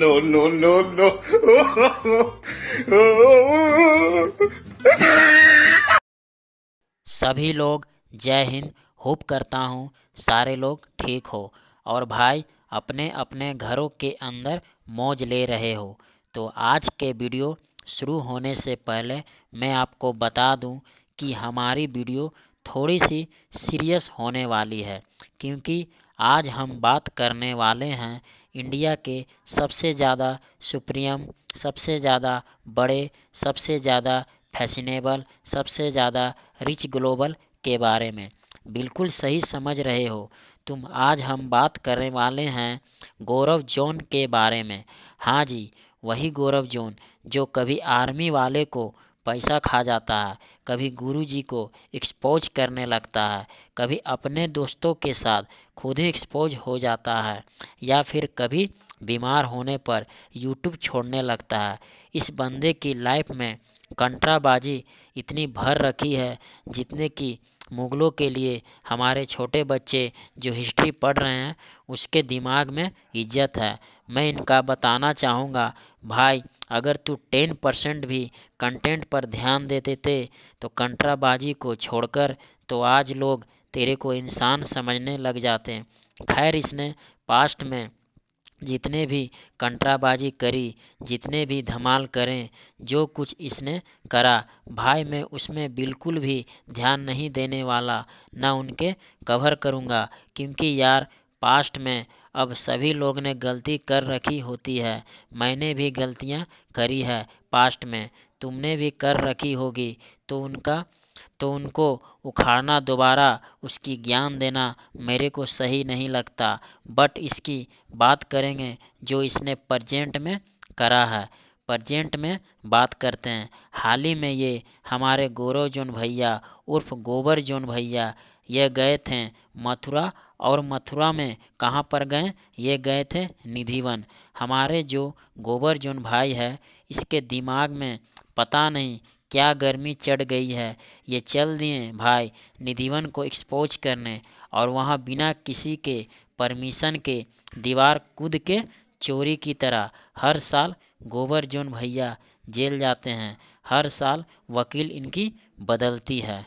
no, no, no, no. सभी लोग जय हिंद होप करता हूँ सारे लोग ठीक हो और भाई अपने अपने घरों के अंदर मौज ले रहे हो तो आज के वीडियो शुरू होने से पहले मैं आपको बता दूं कि हमारी वीडियो थोड़ी सी सीरियस होने वाली है क्योंकि आज हम बात करने वाले हैं इंडिया के सबसे ज़्यादा सुप्रीम सबसे ज़्यादा बड़े सबसे ज़्यादा फैशनेबल सबसे ज़्यादा रिच ग्लोबल के बारे में बिल्कुल सही समझ रहे हो तुम आज हम बात करने वाले हैं गौरव जोन के बारे में हाँ जी वही गौरव जोन जो कभी आर्मी वाले को पैसा खा जाता है कभी गुरुजी को एक्सपोज करने लगता है कभी अपने दोस्तों के साथ खुद ही एक्सपोज हो जाता है या फिर कभी बीमार होने पर यूट्यूब छोड़ने लगता है इस बंदे की लाइफ में कंट्राबाजी इतनी भर रखी है जितने की मुग़लों के लिए हमारे छोटे बच्चे जो हिस्ट्री पढ़ रहे हैं उसके दिमाग में इज़्ज़त है मैं इनका बताना चाहूँगा भाई अगर तू टेन परसेंट भी कंटेंट पर ध्यान देते थे तो कंट्राबाजी को छोड़कर तो आज लोग तेरे को इंसान समझने लग जाते खैर इसने पास्ट में जितने भी कंट्राबाजी करी जितने भी धमाल करें जो कुछ इसने करा भाई मैं उसमें बिल्कुल भी ध्यान नहीं देने वाला ना उनके कवर करूँगा क्योंकि यार पास्ट में अब सभी लोग ने गलती कर रखी होती है मैंने भी गलतियाँ करी है पास्ट में तुमने भी कर रखी होगी तो उनका तो उनको उखाड़ना दोबारा उसकी ज्ञान देना मेरे को सही नहीं लगता बट इसकी बात करेंगे जो इसने प्रजेंट में करा है प्रजेंट में बात करते हैं हाल ही में ये हमारे गौरव जोन भैया उर्फ गोबर जोन भैया ये गए थे मथुरा और मथुरा में कहाँ पर गए ये गए थे निधिवन हमारे जो गोबर जोन भाई है इसके दिमाग में पता नहीं क्या गर्मी चढ़ गई है ये चल दिए भाई निधिवन को एक्सपोज करने और वहाँ बिना किसी के परमिशन के दीवार कूद के चोरी की तरह हर साल गोबर जोन भैया जेल जाते हैं हर साल वकील इनकी बदलती है